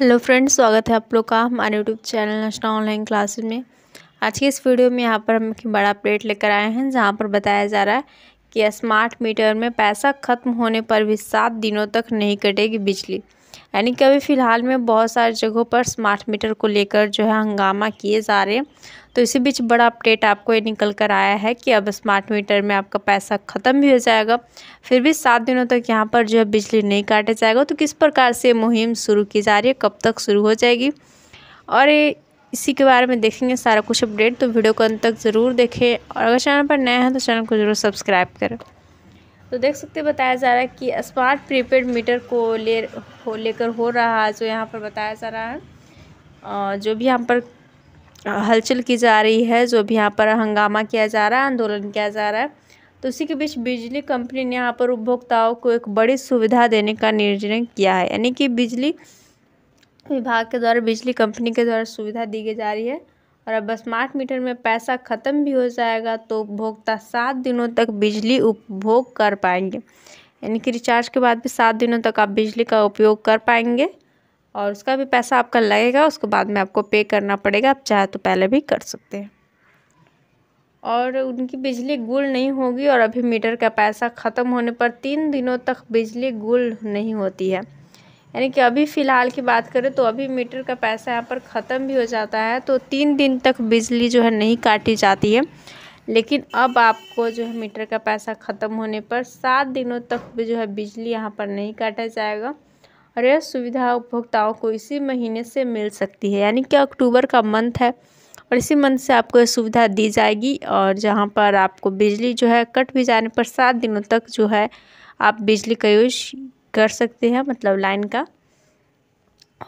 hello friends स्वागत है आप लोग का हमारे YouTube channel national online classes में आज की इस वीडियो में यहाँ पर हम एक बड़ा अपडेट लेकर आए हैं जहाँ पर बताया जा रहा है कि स्मार्ट मीटर में पैसा खत्म होने पर भी सात दिनों तक नहीं कटेगी बिजली यानी कि अभी फ़िलहाल में बहुत सारे जगहों पर स्मार्ट मीटर को लेकर जो है हंगामा किए जा रहे हैं तो इसी बीच बड़ा अपडेट आपको ये निकल कर आया है कि अब स्मार्ट मीटर में आपका पैसा ख़त्म भी हो जाएगा फिर भी सात दिनों तक यहाँ पर जो है बिजली नहीं काटे जाएगा तो किस प्रकार से मुहिम शुरू की जा रही है कब तक शुरू हो जाएगी और इसी के बारे में देखेंगे सारा कुछ अपडेट तो वीडियो को अंत तक ज़रूर देखें और अगर चैनल पर नया है तो चैनल को ज़रूर सब्सक्राइब करें तो देख सकते बताया जा रहा है कि स्मार्ट प्रीपेड मीटर को ले हो लेकर हो रहा है जो यहाँ पर बताया जा रहा है जो भी यहाँ पर हलचल की जा रही है जो भी यहाँ पर हंगामा किया जा रहा है आंदोलन किया जा रहा है तो उसी के बीच बिजली कंपनी ने यहाँ पर उपभोक्ताओं को एक बड़ी सुविधा देने का निर्णय किया है यानी कि बिजली विभाग के द्वारा बिजली कंपनी के द्वारा सुविधा दी जा रही है और अब स्मार्ट मीटर में पैसा ख़त्म भी हो जाएगा तो उपभोक्ता सात दिनों तक बिजली उपभोग कर पाएंगे यानी कि रिचार्ज के बाद भी सात दिनों तक आप बिजली का उपयोग कर पाएंगे और उसका भी पैसा आपका लगेगा उसके बाद में आपको पे करना पड़ेगा आप चाहे तो पहले भी कर सकते हैं और उनकी बिजली गुल नहीं होगी और अभी मीटर का पैसा ख़त्म होने पर तीन दिनों तक बिजली गुल नहीं होती है यानी कि अभी फ़िलहाल की बात करें तो अभी मीटर का पैसा यहाँ पर ख़त्म भी हो जाता है तो तीन दिन तक बिजली जो है नहीं काटी जाती है लेकिन अब आपको जो है मीटर का पैसा ख़त्म होने पर सात दिनों तक भी जो है बिजली यहाँ पर नहीं काटा जाएगा और यह सुविधा उपभोक्ताओं को इसी महीने से मिल सकती है यानी कि अक्टूबर का मंथ है और इसी मंथ से आपको यह सुविधा दी जाएगी और जहाँ पर आपको बिजली जो है कट भी जाने पर सात दिनों तक जो है आप बिजली का यूज कर सकते हैं मतलब लाइन का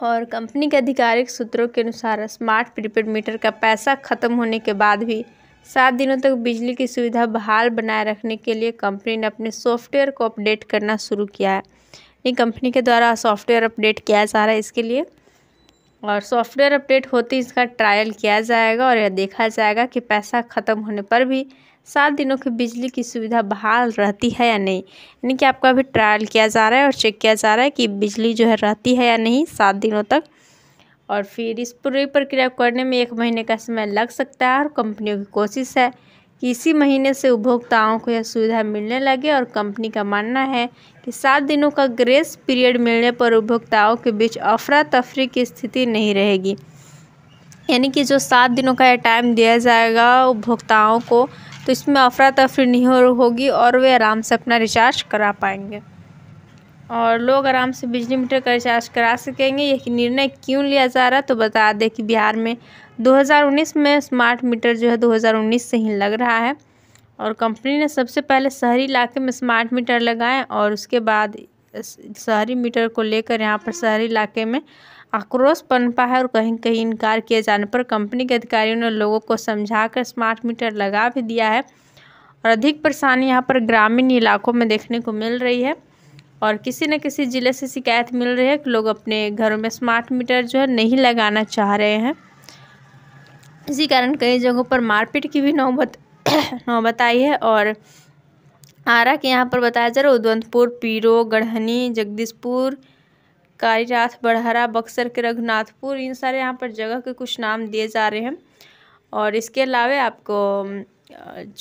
और कंपनी के आधिकारिक सूत्रों के अनुसार स्मार्ट प्रीपेड मीटर का पैसा खत्म होने के बाद भी सात दिनों तक बिजली की सुविधा बहाल बनाए रखने के लिए कंपनी ने अपने सॉफ्टवेयर को अपडेट करना शुरू किया है ये कंपनी के द्वारा सॉफ्टवेयर अपडेट किया जा रहा है इसके लिए और सॉफ्टवेयर अपडेट होते ही इसका ट्रायल किया जाएगा और यह देखा जाएगा कि पैसा ख़त्म होने पर भी सात दिनों की बिजली की सुविधा बहाल रहती है या नहीं यानी कि आपका अभी ट्रायल किया जा रहा है और चेक किया जा रहा है कि बिजली जो है रहती है या नहीं सात दिनों तक और फिर इस पूरी प्रक्रिया करने में एक महीने का समय लग सकता है और कंपनियों की कोशिश है कि इसी महीने से उपभोक्ताओं को यह सुविधा मिलने लगे और कंपनी का मानना है कि सात दिनों का ग्रेस पीरियड मिलने पर उपभोक्ताओं के बीच अफरा तफरी की स्थिति नहीं रहेगी यानी कि जो सात दिनों का यह टाइम दिया जाएगा उपभोक्ताओं को तो इसमें अफरा तफरी नहीं होगी और वे आराम से अपना रिचार्ज करा पाएंगे और लोग आराम से बिजली मीटर का रिचार्ज करा सकेंगे यह निर्णय क्यों लिया जा रहा तो बता दें कि बिहार में 2019 में स्मार्ट मीटर जो है 2019 से ही लग रहा है और कंपनी ने सबसे पहले शहरी इलाके में स्मार्ट मीटर लगाए और उसके बाद शहरी मीटर को लेकर यहाँ पर शहरी इलाके में आक्रोश पनपा है और कहीं कहीं इनकार किए जाने पर कंपनी के अधिकारियों ने लोगों को समझाकर स्मार्ट मीटर लगा भी दिया है और अधिक परेशानी यहाँ पर ग्रामीण इलाकों में देखने को मिल रही है और किसी न किसी ज़िले से शिकायत मिल रही है कि लोग अपने घरों में स्मार्ट मीटर जो है नहीं लगाना चाह रहे हैं इसी कारण कई जगहों पर मारपीट की भी नौबत नौबत आई है और आरा के यहाँ पर बताया जा रहा है उधमपुर पीरो गढ़हनी जगदीशपुर कालीनाथ बड़हरा बक्सर के रघुनाथपुर इन सारे यहाँ पर जगह के कुछ नाम दिए जा रहे हैं और इसके अलावा आपको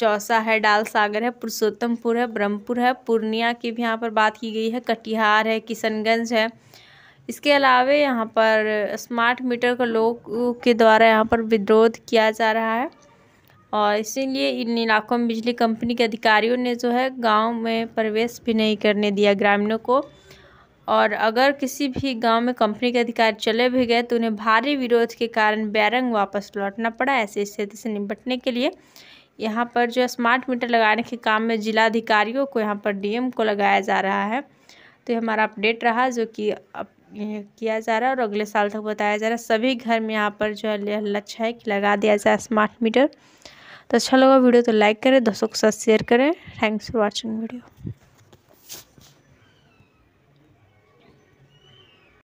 चौसा है डाल सागर है पुरुषोत्तमपुर है ब्रह्मपुर है पूर्णिया की भी यहाँ पर बात की गई है कटिहार है किशनगंज है इसके अलावा यहाँ पर स्मार्ट मीटर का लोगों के द्वारा यहाँ पर विरोध किया जा रहा है और इसीलिए इन इलाकों में बिजली कंपनी के अधिकारियों ने जो है गांव में प्रवेश भी नहीं करने दिया ग्रामीणों को और अगर किसी भी गांव में कंपनी के अधिकारी चले भी गए तो उन्हें भारी विरोध के कारण बैरंग वापस लौटना पड़ा ऐसी स्थिति से निपटने के लिए यहाँ पर जो स्मार्ट मीटर लगाने के काम में जिला अधिकारियों को यहाँ पर डीएम को लगाया जा रहा है तो ये हमारा अपडेट रहा जो कि किया जा रहा है और अगले साल तक बताया जा रहा है सभी घर में यहाँ पर जो है लक्ष्य है कि लगा दिया जाए स्मार्ट मीटर तो अच्छा लगा वीडियो तो लाइक करें दोस्तों के साथ शेयर करें थैंक्स फॉर वॉचिंग वीडियो